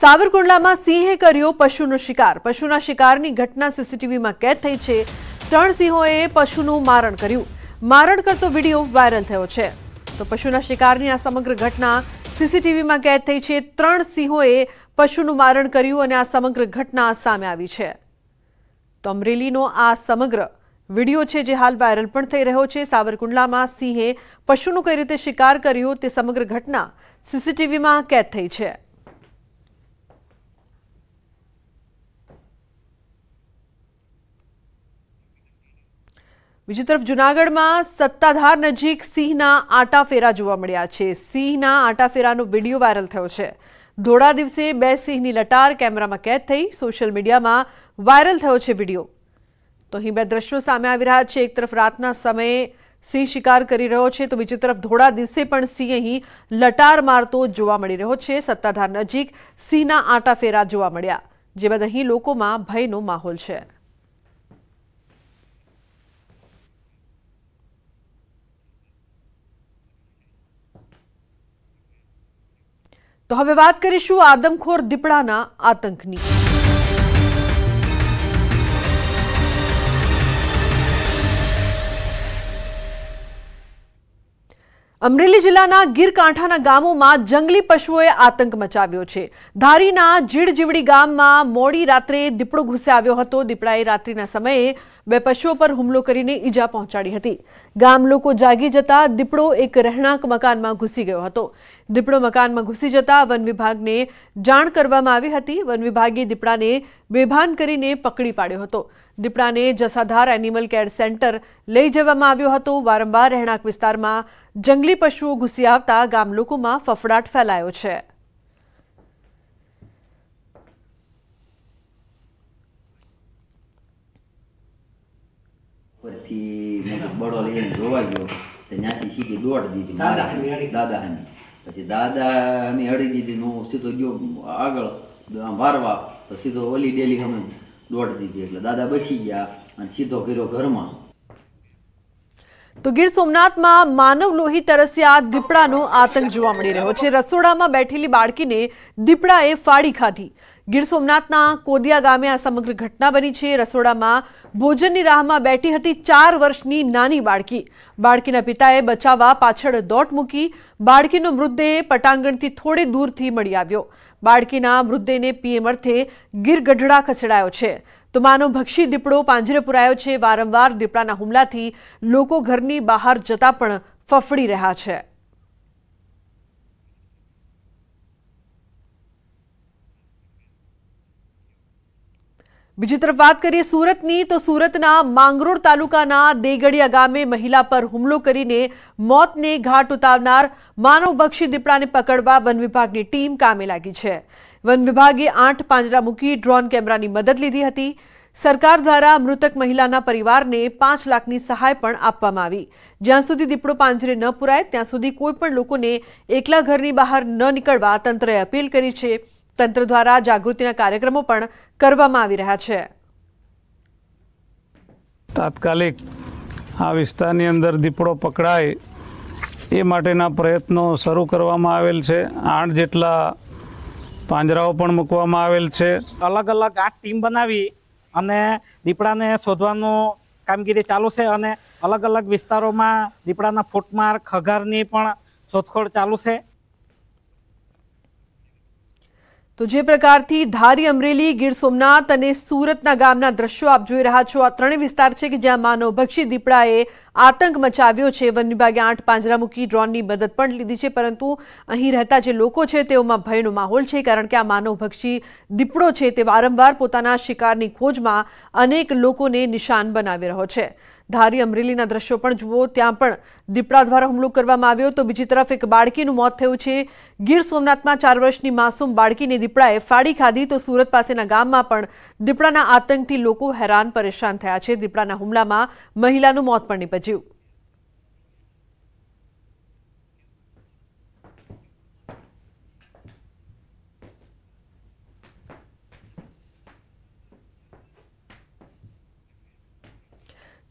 સાવરકુંડલામાં સિંહે કર્યો પશુનો શિકાર પશુના શિકારની ઘટના સીસીટીવીમાં કેદ થઈ છે ત્રણ સિંહોએ પશુનું મારણ કર્યું મારણ કરતો વિડીયો વાયરલ થયો છે તો પશુના શિકારની આ સમગ્ર ઘટના સીસીટીવીમાં કેદ થઈ છે ત્રણ સિંહોએ પશુનું મારણ કર્યું અને આ સમગ્ર ઘટના સામે આવી છે તો અમરેલીનો આ સમગ્ર વિડીયો છે જે હાલ વાયરલ પણ થઈ રહ્યો છે સાવરકુંડલામાં સિંહે પશુનો કઈ રીતે શિકાર કર્યો તે સમગ્ર ઘટના સીસીટીવીમાં કેદ થઈ છે બીજી તરફ જૂનાગઢમાં સત્તાધાર નજીક સિંહના આટાફેરા જોવા મળ્યા છે સિંહના આટાફેરાનો વિડીયો વાયરલ થયો છે ધોળા દિવસે બે સિંહની લટાર કેમેરામાં કેદ થઈ સોશિયલ મીડિયામાં વાયરલ થયો છે વિડીયો તો અહીં બે દ્રશ્યો સામે આવી રહ્યા છે એક તરફ રાતના સમયે સિંહ શિકાર કરી રહ્યો છે તો બીજી તરફ ધોળા દિવસે પણ સિંહ અહીં લટાર મારતો જોવા મળી રહ્યો છે સત્તાધાર નજીક સિંહના આટાફેરા જોવા મળ્યા જે બાદ અહીં લોકોમાં ભયનો માહોલ છે તો હવે વાત કરીશું આદમખોર દીપડાના આતંકની અમરેલી જિલ્લાના ગીર કાંઠાના ગામોમાં જંગલી પશુઓએ આતંક મચાવ્યો છે ધારીના જીડજીવડી ગામમાં મોડી રાત્રે દીપડો ઘૂસી આવ્યો હતો દીપડાએ રાત્રિના સમયે બે પશુઓ પર હુમલો કરીને ઈજા પહોંચાડી હતી ગામ લોકો જાગી જતા દીપડો એક રહેણાંક મકાનમાં ઘૂસી ગયો હતો દીપડો મકાનમાં ઘૂસી જતા વન વિભાગને જાણ કરવામાં આવી હતી વન વિભાગે દીપડાને બેભાન કરીને પકડી પાડ્યો હતો દીપડાને જસાધાર એનિમલ કેર સેન્ટર લઈ જવામાં આવ્યો હતો વારંવાર રહેણાંક વિસ્તારમાં જંગલી પશુઓ ઘૂસી આવતા ગામ લોકોમાં ફફડાટ ફેલાયો છે પરથી બળો લઈને જોવા ગયો ત્યાંથી સીધી દોડ દીધી દાદા હમી પછી દાદા હમી અડી દીધી હું સીધો ગયો આગળ વારવા તો સીધો ઓલી ડેલી અમે દોડ દીધી એટલે દાદા બસી ગયા અને સીધો કર્યો ઘરમાં તો ગીર સોમનાથમાં માનવ લોહી તરસ્યા દીપડાનો આતંક જોવા મળી રહ્યો છે રસોડામાં બેઠેલી બાળકીને દીપડાએ ફાડી ખાધી ગીર સોમનાથના કોદિયા ગામે આ સમગ્ર ઘટના બની છે રસોડામાં ભોજનની રાહમાં બેઠી હતી ચાર વર્ષની નાની બાળકી બાળકીના પિતાએ બચાવવા પાછળ દોટ મૂકી બાળકીનો મૃતદેહ પટાંગણથી થોડે દૂરથી મળી આવ્યો બાળકીના મૃતદેહને પીએમ અર્થે ગીર ગઢડા ખસેડાયો છે તો માનો ભક્ષી દીપડો પાંજરે પુરાયો છે વારંવાર દીપડાના હુમલાથી લોકો ઘરની બહાર જતા પણ ફફડી રહ્યા છે બીજી તરફ વાત કરીએ સુરતની તો સુરતના માંગરોળ તાલુકાના દેગડિયા ગામે મહિલા પર હુમલો કરીને મોતને ઘાટ ઉતારનાર માનવ બક્ષી દીપડાને પકડવા વન વિભાગની ટીમ કામે લાગી છે વન વિભાગે આઠ પાંજરા મૂકી ડ્રોન કેમેરાની મદદ લીધી હતી સરકાર દ્વારા મૃતક મહિલાના પરિવારને પાંચ લાખની સહાય પણ આપવામાં આવી જ્યાં સુધી દીપડો પાંજરે ન પુરાય ત્યાં સુધી કોઈપણ લોકોને એકલા ઘરની બહાર ન નીકળવા તંત્રએ અપીલ કરી છે તંત્ર દ્વારા જાગૃતિના કાર્યક્રમો પણ કરવામાં આવી રહ્યા છે તાત્કાલિક આ વિસ્તારની અંદર દીપડો પકડાય એ માટેના પ્રયત્નો શરૂ કરવામાં આવેલ છે આઠ જેટલા પાંજરાઓ પણ મૂકવામાં આવેલ છે અલગ અલગ આઠ ટીમ બનાવી અને દીપડાને શોધવાનું કામગીરી ચાલુ છે અને અલગ અલગ વિસ્તારોમાં દીપડાના ફૂટમાર્ક ખગારની પણ શોધખોળ ચાલુ છે તો જે પ્રકારથી ધારી અમરેલી ગીર સોમનાથ અને સુરતના ગામના દ્રશ્યો આપ જોઈ રહ્યા છો આ ત્રણેય વિસ્તાર છે કે જ્યાં માનવભક્ષી દીપડાએ આતંક મચાવ્યો છે વન વિભાગે આઠ પાંજરા મૂકી ડ્રોનની મદદ પણ લીધી છે પરંતુ અહીં રહેતા જે લોકો છે તેઓમાં ભયનો માહોલ છે કારણ કે આ માનવભક્ષી દીપડો છે તે વારંવાર પોતાના શિકારની ખોજમાં અનેક લોકોને નિશાન બનાવી રહ્યો છે ધારી અમરેલીના દ્રશ્યો પણ જુઓ ત્યાં પણ દીપડા દ્વારા હુમલો કરવામાં આવ્યો તો બીજી તરફ એક બાળકીનું મોત થયું છે ગીર સોમનાથમાં ચાર વર્ષની માસૂમ બાળકીને દીપડાએ ફાડી ખાધી તો સુરત પાસેના ગામમાં પણ દીપડાના આતંકથી લોકો હેરાન પરેશાન થયા છે દીપડાના હુમલામાં મહિલાનું મોત પણ નીપજ્યું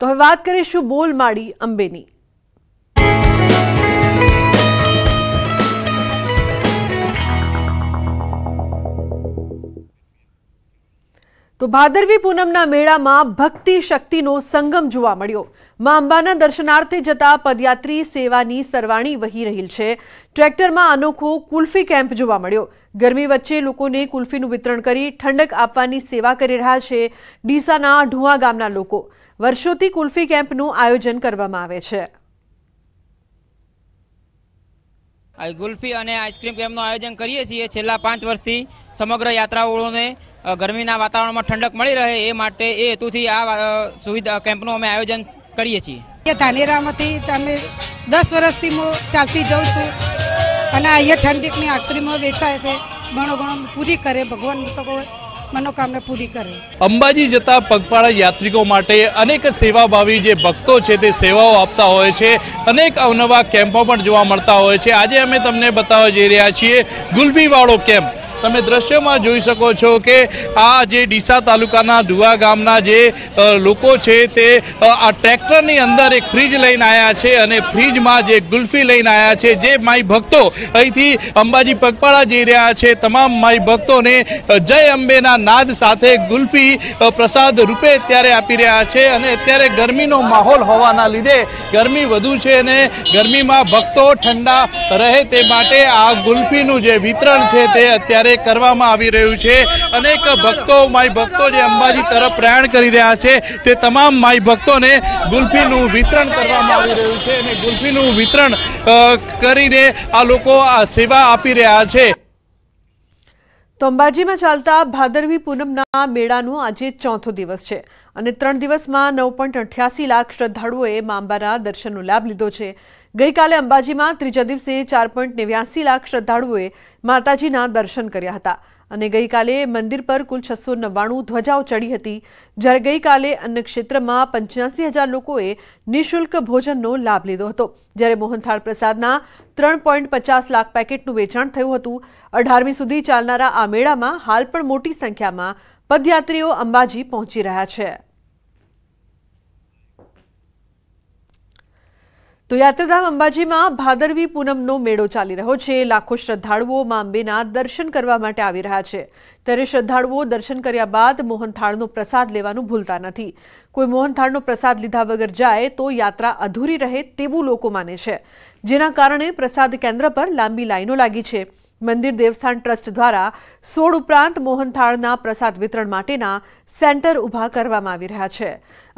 તો હવે વાત કરીશું બોલમાળી અંબેની તો ભાદરવી પૂનમના મેળામાં ભક્તિ શક્તિનો સંગમ જોવા મળ્યો મા અંબાના દર્શનાર્થે જતા પદયાત્રી સેવાની સરવાણી વહી રહી છે ટ્રેક્ટરમાં અનોખો કુલ્ફી કેમ્પ જોવા મળ્યો ગરમી વચ્ચે લોકોને કુલ્ફીનું વિતરણ કરી ઠંડક આપવાની સેવા કરી રહ્યા છે ડીસાના ઢુવા ગામના લોકો વર્ષોથી કુલ્ફી કેમ્પનું આયોજન કરવામાં આવે છે ગુલ્ફી અને આઈસ્ક્રીમ કેમ્પનું આયોજન કરીએ છીએ છેલ્લા પાંચ વર્ષથી સમગ્ર યાત્રાળુઓને ગરમીના વાતાવરણમાં ઠંડક મળી રહે એ માટે એ હેતુથી આ સુવિધા કેમ્પનું અમે આયોજન કરીએ છીએ ધાનેરામાંથી અમે દસ વર્ષથી હું ચાલતી જાઉં છું અને અહીંયા ઠંડીકની આઈસ્ક્રીમો વેચાય છે ઘણો ઘણો પૂરી કરે ભગવાન તો મનોકામના પૂરી કરે અંબાજી જતા પગપાળા યાત્રિકો માટે અનેક સેવાભાવી જે ભક્તો છે તે સેવાઓ આપતા હોય છે અનેક અવનવા કેમ્પો પણ જોવા મળતા હોય છે આજે અમે તમને બતાવવા જઈ રહ્યા છીએ ગુલબીવાળો કેમ્પ તમે દ્રશ્યમાં જોઈ શકો છો કે આ જે ડીસા તાલુકાના ધુવા ગામના જે લોકો છે તે આ ટ્રેક્ટરની અંદર એક ફ્રીજ લઈને આવ્યા છે અને ફ્રીજમાં જે ગુલ્ફી લઈને આવ્યા છે જે માઈ ભક્તો અહીંથી અંબાજી પગપાળા જઈ રહ્યા છે તમામ માઈ ભક્તોને જય અંબેના નાદ સાથે ગુલ્ફી પ્રસાદ રૂપે અત્યારે આપી રહ્યા છે અને અત્યારે ગરમીનો માહોલ હોવાના લીધે ગરમી વધુ છે અને ગરમીમાં ભક્તો ઠંડા રહે તે માટે આ ગુલ્ફીનું જે વિતરણ છે તે અત્યારે ત્યારે કરવામાં આવી રહ્યું છે અનેક ભક્તો માય ભક્તો જે અંબાજી તરફ પ્રયાણ કરી રહ્યા છે તે તમામ માય ભક્તોને ગુલ્ફીનું વિતરણ કરવામાં આવી રહ્યું છે અને ગુલ્ફીનું વિતરણ કરીને આ લોકો આ સેવા આપી રહ્યા છે તો અંબાજીમાં ચાલતા ભાદરવી પૂનમના મેળાનો આજે ચોથો દિવસ છે અને ત્રણ દિવસમાં નવ લાખ શ્રદ્ધાળુઓએ મા અંબાના દર્શનનો લાભ લીધો છે ગઈકાલે અંબાજીમાં ત્રીજા દિવસથી 4.89 લાખ શ્રદ્ધાળુઓએ માતાજીના દર્શન કર્યા હતા અને ગઈકાલે મંદિર પર કુલ 699 ધ્વજાવ ચડી હતી જ્યારે ગઈકાલે અન્ય ક્ષેત્રમાં 85000 લોકોએ નિશુલ્ક ભોજનનો લાભ લીધો હતો જ્યારે મોહન થાળ પ્રસાદના 3.50 લાખ પેકેટનું વેચાણ થયું હતું 18મી સુધી ચાલનારા આ મેળામાં હાલ પર મોટી સંખ્યામાં પદયાત્રીઓ અંબાજી પહોંચી રહ્યા છે તો યાત્રાધામ અંબાજીમાં ભાદરવી પૂનમનો મેળો ચાલી રહ્યો છે લાખો શ્રદ્ધાળુઓ મા અંબેના દર્શન કરવા માટે આવી રહ્યા છે ત્યારે શ્રદ્ધાળુઓ દર્શન કર્યા બાદ મોહનથાળનો પ્રસાદ લેવાનું ભૂલતા નથી કોઈ મોહનથાળનો પ્રસાદ લીધા વગર જાય તો યાત્રા અધૂરી રહે તેવું લોકો માને છે જેના કારણે પ્રસાદ કેન્દ્ર પર લાંબી લાઈનો લાગી છે મંદિર દેવસ્થાન ટ્રસ્ટ દ્વારા સોળ ઉપરાંત મોહનથાળના પ્રસાદ વિતરણ માટેના સેન્ટર ઊભા કરવામાં આવી રહ્યા છે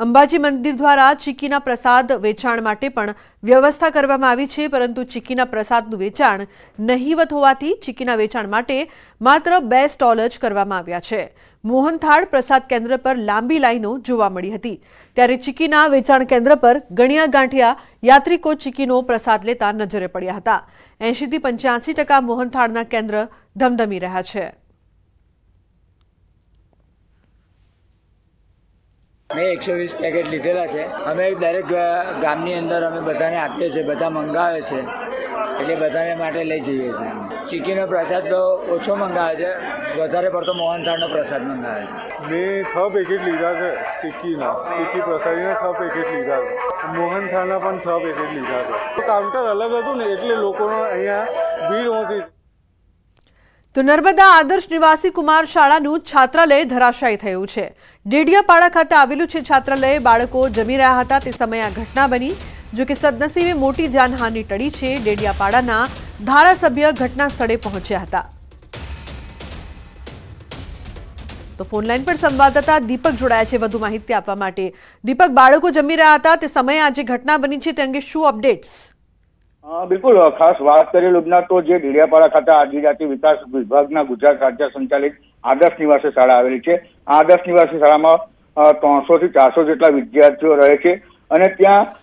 અંબાજી મંદિર દ્વારા ચીકીના પ્રસાદ વેચાણ માટે પણ વ્યવસ્થા કરવામાં આવી છે પરંતુ ચીકીના પ્રસાદનું વેચાણ નહીવત હોવાથી ચીકીના વેચાણ માટે માત્ર બે સ્ટોલ જ કરવામાં આવ્યા છે મોહનથાળ પ્રસાદ કેન્દ્ર પર લાંબી લાઈનો જોવા મળી હતી ત્યારે ચીકીના વેચાણ કેન્દ્ર પર ગણિયા ગાંઠિયા યાત્રિકો ચીકીનો પ્રસાદ લેતા નજરે પડ્યા હતા એંશીથી પંચ્યાસી ટકા મોહનથાળના કેન્દ્ર ધમધમી રહ્યા છે મેં એકસો વીસ પેકેટ લીધેલા છે અમે દરેક ગામની અંદર અમે બધાને આપીએ છીએ બધા મંગાવે છે એટલે બધાને માટે લઈ જઈએ છીએ ચીકીનો પ્રસાદ તો ઓછો મંગાવે છે વધારે પડતો મોહનથાળનો પ્રસાદ મંગાવે છે મેં છ પેકેટ લીધા છે ચીક્કીના ચીકી પ્રસાદીના છ પેકેટ લીધા છે મોહનથાળના પણ છ પેકેટ લીધા છે કાઉન્ટર અલગ હતું ને એટલે લોકોનો અહીંયા ભીડ ઓછી નરબદા આદર્શ નિવાસી કુમાર શાળાનું છાત્રાલય ધરાશાએ થયું છે ડેડિયા પાડા ખાતે આવેલું છે છાત્રાલયે બાળકો જમી રહ્યા હતા તે સમયે આ ઘટના બની જે કે સદનસીમે મોટી જાનહાનિ ટળી છે ડેડિયા પાડાના ધારાસભ્ય ઘટના સ્થળે પહોંચ્યા હતા તો ફોન લાઈન પર સંવાદ હતા દીપક જોડાય છે વધુ માહિતી આપવા માટે દીપક બાળકો જમી રહ્યા હતા તે સમયે આજે ઘટના બની છે તે અંગે શું અપડેટ્સ બિલકુલ ખાસ વાત કરી લોબના તો જે ડેડિયાપાડા ખાતે આદિજાતિ વિકાસ વિભાગના ગુજરાત રાજ્ય સંચાલિત આદર્શ નિવાસી શાળા આવેલી છે આદર્શ નિવાસી શાળામાં ત્રણસો થી ચારસો જેટલા વિદ્યાર્થીઓ રહે છે અને ત્યાં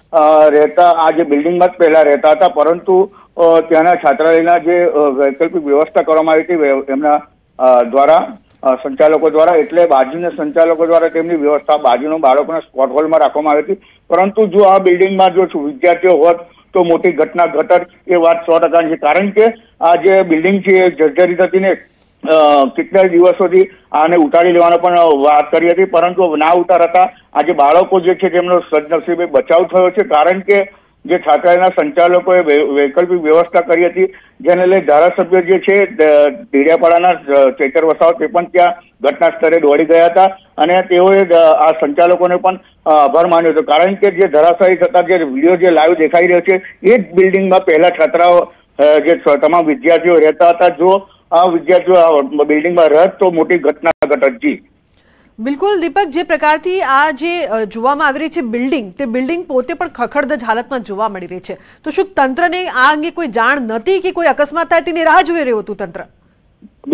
રહેતા આ જે બિલ્ડિંગમાં જ પહેલા રહેતા હતા પરંતુ ત્યાંના છાત્રાલયના જે વૈકલ્પિક વ્યવસ્થા કરવામાં આવી હતી એમના દ્વારા સંચાલકો દ્વારા એટલે બાજુના સંચાલકો દ્વારા તેમની વ્યવસ્થા બાજુના બાળકોને સ્પોર્ટ હોલમાં રાખવામાં આવી હતી પરંતુ જો આ બિલ્ડિંગમાં જો વિદ્યાર્થીઓ હોત તો મોટી ઘટના ઘટત એ વાત સો ટકાની છે કારણ કે આ જે બિલ્ડિંગ છે એ જર્જરી થતી ને કેટલા દિવસોથી આને ઉતારી લેવાનો પણ વાત કરી હતી પરંતુ ના ઉતાર હતા આજે બાળકો જે છે તેમનો સદનસીબે બચાવ થયો છે કારણ કે જે છાત્રાલયના સંચાલકોએ વૈકલ્પિક વ્યવસ્થા કરી હતી જેને લઈ ધારાસભ્યો જે છે ઢીડિયાપાડાના ચેતર વસાવ તે પણ ત્યાં ઘટના સ્થળે દોડી ગયા હતા અને તેઓએ આ સંચાલકોને પણ આભાર માન્યો હતો કારણ કે જે ધરાશાયી થતા જે વિડીયો જે લાઈવ દેખાઈ રહ્યો છે એ જ બિલ્ડિંગમાં પહેલા છાત્રાઓ જે તમામ વિદ્યાર્થીઓ રહેતા હતા જો આ વિદ્યાર્થીઓ બિલ્ડિંગમાં રહ તો મોટી ઘટના ઘટત જી બિલકુલ દીપક જે પ્રકારથી આ જે જોવામાં આવી રહી છે બિલ્ડિંગ તે બિલ્ડિંગ પોતે પણ ખખડદજ હાલતમાં જોવા મળી રહી છે તો શું તંત્રને આ અંગે કોઈ જાણ નથી કે કોઈ અકસ્માત થાય તેની રાહ જોઈ રહ્યું હતું તંત્ર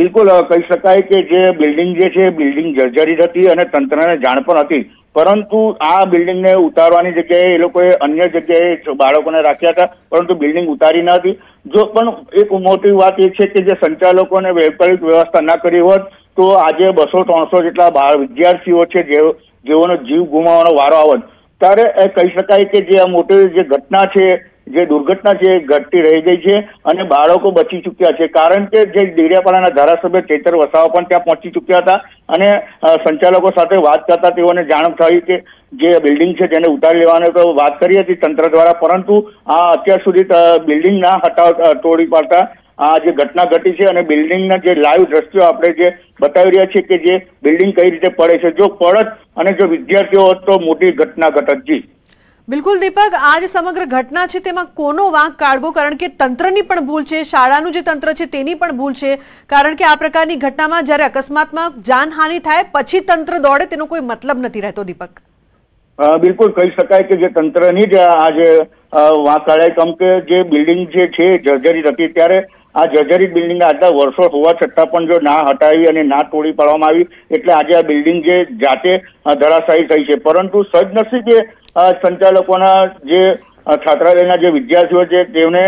બિલકુલ કહી શકાય કે જે બિલ્ડિંગ જે છે બિલ્ડિંગ જર્જરિત હતી અને તંત્રને જાણ પણ હતી પરંતુ આ બિલ્ડિંગને ઉતારવાની જગ્યાએ એ લોકોએ અન્ય જગ્યાએ બાળકોને રાખ્યા હતા પરંતુ બિલ્ડિંગ ઉતારી ન હતી જો પણ એક મોટી વાત એ છે કે જે સંચાલકોને વૈકલ્પિક વ્યવસ્થા ના કરી હોત તો આજે બસો ત્રણસો જેટલા વિદ્યાર્થીઓ છે જેઓનો જીવ ગુમાવવાનો વારો આવે ત્યારે એ કહી શકાય કે જે આ મોટી જે ઘટના છે જે દુર્ઘટના છે એ ઘટતી રહી ગઈ છે અને બાળકો બચી ચૂક્યા છે કારણ કે જે ડેડિયાપાડાના ધારાસભ્ય ચેતર વસાવા પણ ત્યાં પહોંચી ચૂક્યા હતા અને સંચાલકો સાથે વાત કરતા તેઓને જાણ થઈ કે જે બિલ્ડિંગ છે તેને ઉતારી લેવાની તો વાત કરી હતી તંત્ર દ્વારા પરંતુ આ અત્યાર સુધી બિલ્ડિંગના હટાવ તોડી પાડતા આ જે ઘટના ઘટી છે અને બિલ્ડિંગના જે લાઈવ દ્રશ્યો આપણે જે બતાવી રહ્યા છીએ કે જે બિલ્ડિંગ કઈ રીતે પડે છે જો પડત અને જો વિદ્યાર્થીઓ હોત તો મોટી ઘટના ઘટત જી બિલકુલ દીપક આ જે સમગ્ર ઘટના છે તેમાં કોનો વાંક કાઢવો કારણ કે તંત્રની પણ ભૂલ છે શાળાનું જે તંત્ર છે તેની પણ ભૂલ છે કારણ કે આ પ્રકારની ઘટનામાં જ્યારે અકસ્માતમાં જાનહાનિ થાય પછી તંત્ર દોડે તેનો કોઈ મતલબ નથી રહેતો દીપક બિલકુલ કહી શકાય કે જે તંત્રની જ આજે જે વાંક કાઢાય કેમ કે જે બિલ્ડિંગ જે છે જર્જરી હતી ત્યારે આ જર્જરિત બિલ્ડિંગ આટલા વર્ષો હોવા છતાં પણ જો ના હટાવી અને ના તોડી પાડવામાં આવી એટલે આજે આ બિલ્ડિંગ જે જાતે ધરાશાયી થઈ છે પરંતુ સદનસીબે સંચાલકોના જે છાત્રાલયના જે વિદ્યાર્થીઓ છે તેમને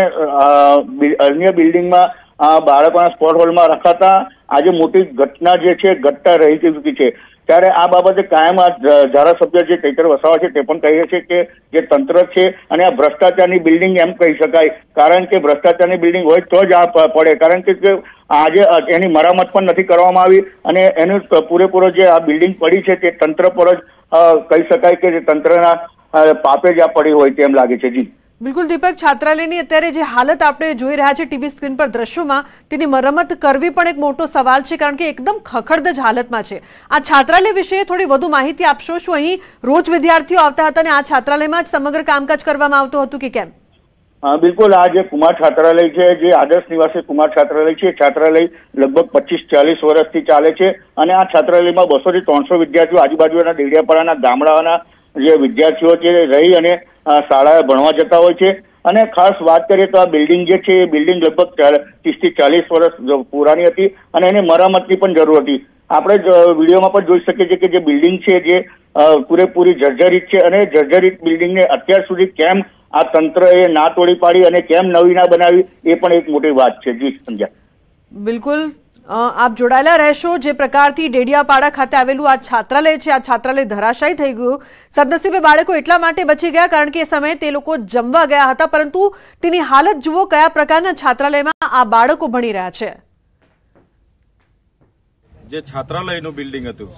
અન્ય બિલ્ડિંગમાં બાળકોના સ્પોર્ટ હોલમાં રખાતા આજે મોટી ઘટના જે છે ઘટતા રહી ચૂકી છે ત્યારે આ બાબતે કાયમ આ ધારાસભ્ય જે કૈતર વસાવા છે તે પણ કહીએ છીએ કે જે તંત્ર છે અને આ ભ્રષ્ટાચારની બિલ્ડિંગ એમ કહી શકાય કારણ કે ભ્રષ્ટાચારની બિલ્ડિંગ હોય તો જ આ પડે કારણ કે આજે એની મરામત પણ નથી કરવામાં આવી અને એનું પૂરેપૂરો જે આ બિલ્ડિંગ પડી છે તે તંત્ર પર જ કહી શકાય કે જે તંત્રના પાપે જ આ પડી હોય તેમ લાગે છે જી બિલકુલ દીપક છાત્રાલયની અત્યારે જે હાલત આપણે જોઈ રહ્યા છે ટીવી સ્ક્રીન પર દ્રશ્યોમાં તેની મરમત કરવી પણ એક મોટો સવાલ છે કારણ કે એકદમ ખખડદ જ હાલતમાં છે આ છાત્રાલય વિશે થોડી વધુ માહિતી આપશો શું અહીં રોજ વિદ્યાર્થીઓ આવતા હતા અને આ છાત્રાલયમાં જ સમગ્ર કામકાજ કરવામાં આવતું હતું કે કેમ હા બિલકુલ આ જે કુમાર છાત્રાલય છે જે આદર્શ નિવાસી કુમાર છાત્રાલય છે છાત્રાલય લગભગ પચીસ ચાલીસ વર્ષથી ચાલે છે અને આ છાત્રાલયમાં બસો થી ત્રણસો વિદ્યાર્થીઓ આજુબાજુના દેડિયાપાડાના ગામડાના જે વિદ્યાર્થીઓ છે રહી અને શાળાએ ભણવા જતા હોય છે અને ખાસ વાત કરીએ તો આ બિલ્ડિંગ જે છે એ બિલ્ડિંગ લગભગ ત્રીસ થી ચાલીસ વર્ષ પુરાની હતી અને એની મરામતની પણ જરૂર હતી આપણે વિડીયોમાં પણ જોઈ શકીએ છીએ કે જે બિલ્ડિંગ છે જે પૂરેપૂરી જર્જરિત છે અને જર્જરિત બિલ્ડિંગને અત્યાર સુધી કેમ આ તંત્રએ ના તોડી પાડી અને કેમ નવી ના બનાવી એ પણ એક મોટી વાત છે જી સંજ્ઞા બિલકુલ આપ જોડાયેલા રહેશો જે પ્રકારથી ડેડિયાપાડા ખાતે આવેલું આ છાત્રાલય છે આ છાત્રાલય ધરાશાયી થઈ ગયું સદનસીબે બાળકો એટલા માટે બચી ગયા કારણ કે એ સમયે તે લોકો જમવા ગયા હતા પરંતુ તેની હાલત જુઓ કયા પ્રકારના છાત્રાલયમાં આ બાળકો ભણી રહ્યા છે જે છાત્રાલયનું બિલ્ડિંગ હતું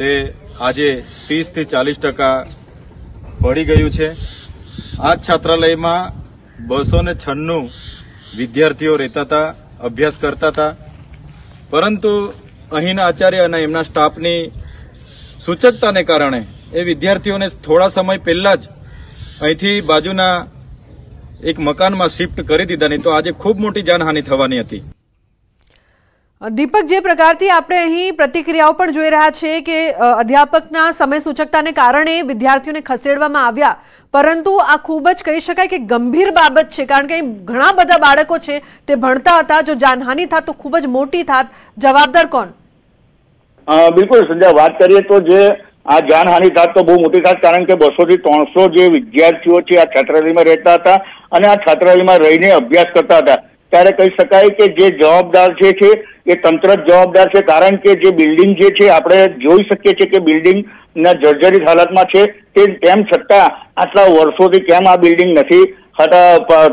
તે આજે ત્રીસથી ચાલીસ ટકા પડી ગયું છે આ છાત્રાલયમાં બસો છન્નું વિદ્યાર્થીઓ રહેતા હતા અભ્યાસ કરતા હતા પરંતુ અહીંના આચાર્ય અને એમના સ્ટાફની સૂચકતાને કારણે એ વિદ્યાર્થીઓને થોડા સમય પહેલાં જ અહીંથી બાજુના એક મકાનમાં શિફ્ટ કરી દીધાની તો આજે ખૂબ મોટી જાનહાનિ થવાની હતી દીપક જે પ્રકારથી આપણે અહીં પ્રતિક્રિયાઓ પણ જોઈ રહ્યા છે કે અધ્યાપકના સમય સૂચકતાને કારણે વિદ્યાર્થીઓને ખસેડવામાં આવ્યા પરંતુ આ ખૂબ જ કહી શકાય કે ગંભીર બાબત છે કારણ કે ઘણા બધા બાળકો છે તે ભણતા હતા જો જાનહાનિ થાત તો ખૂબ જ મોટી થાત જવાબદાર કોણ બિલકુલ સંજય વાત કરીએ તો જે આ જાનહાનિ થાત તો બહુ મોટી થાત કારણ કે બસો થી ત્રણસો જે વિદ્યાર્થીઓ છે આ છાત્રાલયમાં રહેતા હતા અને આ છાત્રાલયમાં રહીને અભ્યાસ કરતા હતા ત્યારે કહી શકાય કે જે જવાબદાર છે છે એ તંત્ર જ જવાબદાર છે કારણ કે જે બિલ્ડિંગ જે છે આપણે જોઈ શકીએ છીએ કે બિલ્ડિંગ ના જળજળી હાલતમાં છે કે એમ સક્તા આટલા વર્ષોથી કેમ આ બિલ્ડિંગ નથી ખાતા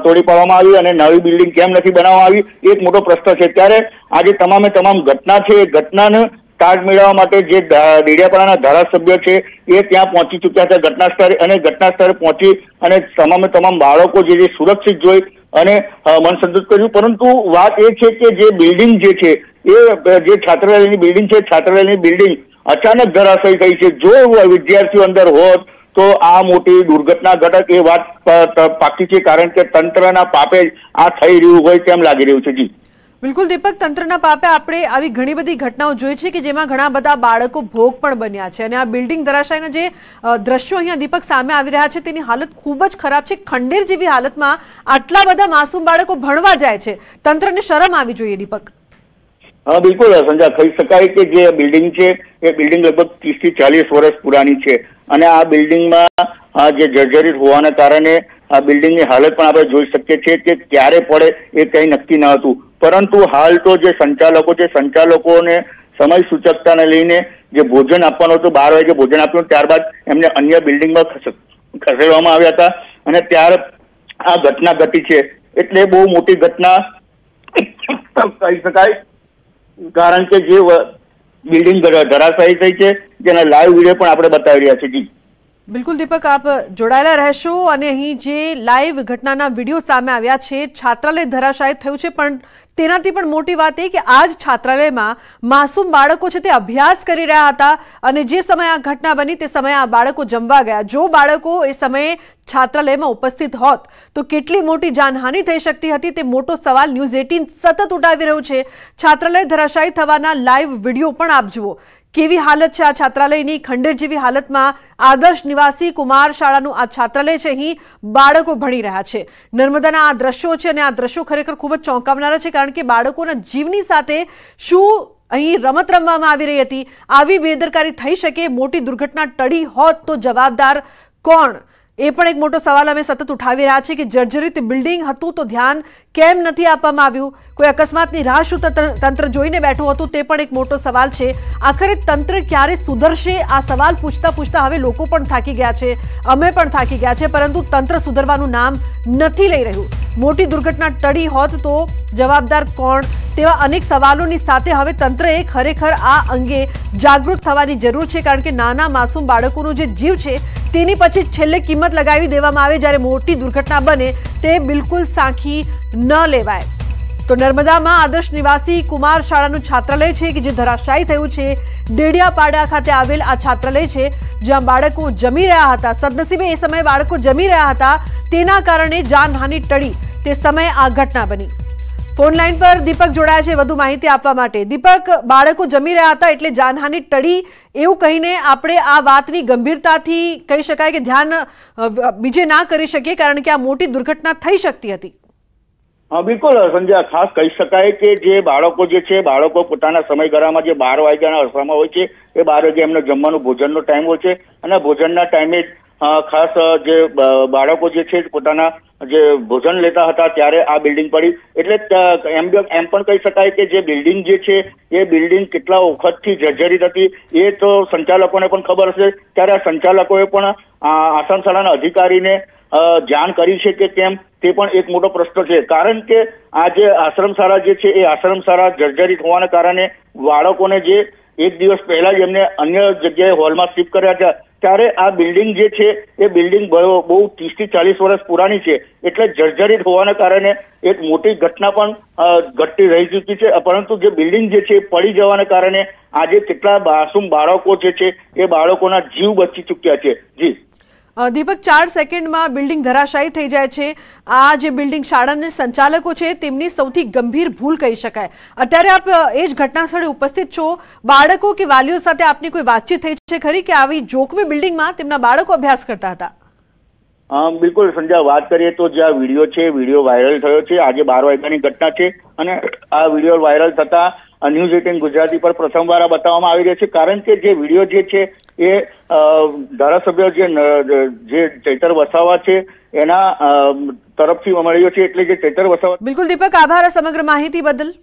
તોડી પાડવામાં આવી અને નવી બિલ્ડિંગ કેમ નથી બનાવ આવી એક મોટો પ્રશ્ન છે ત્યારે આજે તમામ તમામ ઘટના છે ઘટનાને કાર્ડ મેળવવા માટે જે દેડિયાપરાના ધારાસભ્ય છે એ ત્યાં પહોંચી ચૂક્યા છે ઘટના સ્થળે અને ઘટના સ્થળ પહોંચી અને તમામ તમામ બાળકો જે સુરક્ષિત જોઈએ અને મન સંતુષ્ટ કર્યું પરંતુ વાત એ છે કે જે બિલ્ડિંગ જે છે એ જે છાત્રાલયની બિલ્ડિંગ છે છાત્રાલયની બિલ્ડિંગ અચાનક ધરાશય થઈ છે જો વિદ્યાર્થીઓ અંદર હોત તો આ મોટી દુર્ઘટના ઘટક એ વાત પાકી છે કારણ કે તંત્રના પાપે આ થઈ રહ્યું હોય તેમ લાગી રહ્યું છે જી બિલકુલ દીપક તંત્રના પાપે આપણે આવી ઘણી બધી ઘટનાઓ જોઈ છે કે જેમાં ઘણા બધા બાળકો ભોગ પણ બન્યા છે અને આ બિલ્ડિંગ ધરાશાયના જે દ્રશ્યો અહીંયા દીપક સામે આવી રહ્યા છે તેની હાલત ખૂબ જ ખરાબ છે ખંડેર જેવી હાલતમાં આટલા બધા માસૂમ બાળકો ભણવા જાય છે તંત્રને શરમ આવી જોઈએ દીપક હા બિલકુલ સંજા થઈ શકાય કે જે બિલ્ડિંગ છે એ બિલ્ડિંગ લગભગ ત્રીસ થી ચાલીસ વર્ષ પુરાની છે અને આ બિલ્ડિંગમાં આ જે જર્જરિત હોવાના કારણે આ બિલ્ડિંગની હાલત પણ આપણે જોઈ શકીએ છીએ કે ક્યારે પડે એ કંઈ નક્કી ન હતું પરંતુ હાલ તો જે સંચાલકો છે સંચાલકોને સમય સૂચકતાને લઈને જે ભોજન આપવાનું હતું બાર વાગે ભોજન આપ્યું ત્યારબાદ એમને અન્ય બિલ્ડિંગમાં ખસેડવામાં આવ્યા હતા અને ત્યાર આ ઘટના ઘટી છે એટલે બહુ મોટી ઘટના કહી શકાય કારણ કે જે બિલ્ડિંગ ધરાશાયી થઈ છે જેના લાઈવ વિડીયો પણ આપણે બતાવી રહ્યા છીએ જી બિલકુલ દીપક આપ જોડાયેલા રહેશો અને અહીં જે લાઈવ ઘટનાના વિડીયો સામે આવ્યા છે છાત્રાલય ધરાશાયી થયું છે પણ તેનાથી પણ મોટી વાત એ કે આ જ છાત્રાલયમાં માસૂમ બાળકો છે તે અભ્યાસ કરી રહ્યા હતા અને જે સમયે આ ઘટના બની તે સમયે આ બાળકો જમવા ગયા જો બાળકો એ સમયે છાત્રાલયમાં ઉપસ્થિત હોત તો કેટલી મોટી જાનહાનિ થઈ શકતી હતી તે મોટો સવાલ ન્યૂઝ એટીન સતત ઉઠાવી રહ્યું છે છાત્રાલય ધરાશાયી થવાના લાઈવ વિડીયો પણ આપ જુઓ કેવી હાલત છે આ છાત્રાલયની ખંડેર જેવી હાલતમાં આદર્શ નિવાસી કુમાર શાળાનું આ છાત્રાલય છે અહીં બાળકો ભણી રહ્યા છે નર્મદાના આ દ્રશ્યો છે અને આ દ્રશ્યો ખરેખર ખૂબ જ ચોંકાવનારા છે કારણ કે બાળકોના જીવની સાથે શું અહીં રમત રમવામાં આવી રહી હતી આવી બેદરકારી થઈ શકે મોટી દુર્ઘટના ટળી હોત તો જવાબદાર કોણ એ પણ એક મોટો સવાલ અમે સતત ઉઠાવી રહ્યા છીએ કે જર્જરિત બિલ્ડિંગ હતું તો ધ્યાન કેમ નથી આપવામાં આવ્યું કોઈ અકસ્માતની રાહ શું તંત્ર જોઈને બેઠું હતું તે પણ એક મોટો સવાલ છે આખરે તંત્ર ક્યારે સુધરશે આ સવાલ પૂછતા પૂછતા હવે લોકો પણ થાકી ગયા છે અમે પણ થાકી ગયા છે પરંતુ તંત્ર સુધરવાનું નામ નથી લઈ રહ્યું મોટી દુર્ઘટના ટળી હોત તો જવાબદાર કોણ તેવા અનેક સવાલોની સાથે હવે તંત્રએ ખરેખર આ અંગે જાગૃત થવાની જરૂર છે કારણ કે નાના માસૂમ બાળકોનો જે જીવ છે તેની પછી છેલે કિંમત લગાવી દેવામાં આવે જ્યારે મોટી દુર્ઘટના બને તે બિલકુલ સાખી ન લેવાય તો नर्मदा માં આદર્શ નિવાસી કુમાર શાળાનો છાત્રલે છે કે જે ધરાશાય થયો છે ડેડિયા પાડા ખાતે આવેલ આ છાત્રલે છે જ્યાં બાડકો જમી રહ્યા હતા સદસીમે એ સમયે બાડકો જમી રહ્યા હતા તેના કારણે જાનહાનિ ટડી તે સમયે આ ઘટના બની ફોન લાઈન પર દીપક જોડાયા છે વધુ માહિતી આપવા માટે દીપક બાળકો જમી રહ્યા હતા એટલે જાનહાની ટળી એવું કહીને આપણે આ વાતની ગંભીરતાથી કહી શકાય કે ધ્યાન બીજે ના કરી શકીએ કારણ કે આ મોટી દુર્ઘટના થઈ શકતી હતી બિલકુલ સંજય ખાસ કહી શકાય કે જે બાળકો જે છે બાળકો પોતાના સમયગાળામાં જે બાર વાગ્યાના અરસામાં હોય છે એ બાર વાગે એમનો જમવાનું ભોજનનો ટાઈમ હોય છે અને ભોજનના ટાઈમે ખાસ જે બાળકો જે છે પોતાના જે ભોજન લેતા હતા ત્યારે આ બિલ્ડિંગ પડી એટલે એમ એમ પણ કહી શકાય કે જે બિલ્ડિંગ જે છે એ બિલ્ડિંગ કેટલા વખતથી જર્જરિત હતી એ તો સંચાલકોને પણ ખબર હશે ત્યારે આ સંચાલકોએ પણ આસામશાળાના અધિકારીને જાણ કરી છે કે કેમ તે પણ એક મોટો પ્રશ્ન છે કારણ કે આ જે આશ્રમશાળા જે છે એ આશ્રમશાળા જર્જરિત હોવાના કારણે બાળકોને જે એક દિવસ પહેલા જ એમને અન્ય જગ્યાએ હોલમાં શિફ્ટ કર્યા હતા ત્યારે આ બિલ્ડિંગ જે છે એ બિલ્ડિંગ બહુ ત્રીસ થી ચાલીસ વર્ષ પુરાણી છે એટલે જર્જરિત હોવાના કારણે એક મોટી ઘટના પણ ઘટતી રહી ચૂકી છે પરંતુ જે બિલ્ડિંગ જે છે પડી જવાના કારણે આજે કેટલા માસૂમ બાળકો જે છે એ બાળકોના જીવ બચી ચૂક્યા છે જી દીપક ચાર સેકન્ડમાં બિલ્ડિંગ ધરાશાયી થઈ જાય છે આ જે બિલ્ડિંગ શાળાના સંચાલકો છે તેમની સૌથી ગંભીર ભૂલ કહી શકાય અત્યારે આપ એ જ ઘટના સ્થળે ઉપસ્થિત છો બાળકો કે વાલીઓ સાથે આપની કોઈ વાતચીત થઈ છે ખરી કે આવી જોખમી બિલ્ડિંગમાં તેમના બાળકો અભ્યાસ કરતા હતા બિલકુલ સંજય વાત કરીએ તો જે આ વિડીયો છે વિડીયો વાયરલ થયો છે આજે બાર વાગ્યાની ઘટના છે અને આ વિડીયો વાયરલ થતા ન્યૂઝ એટીન ગુજરાતી પર પ્રથમવાર આ બતાવવામાં આવી રહ્યો છે કારણ કે જે વિડીયો જે છે એ ધારાસભ્ય જે જે ચૈતર વસાવા છે એના તરફથી મળ્યો છે એટલે જે ચૈતર વસાવા બિલકુલ દીપક આભાર સમગ્ર માહિતી બદલ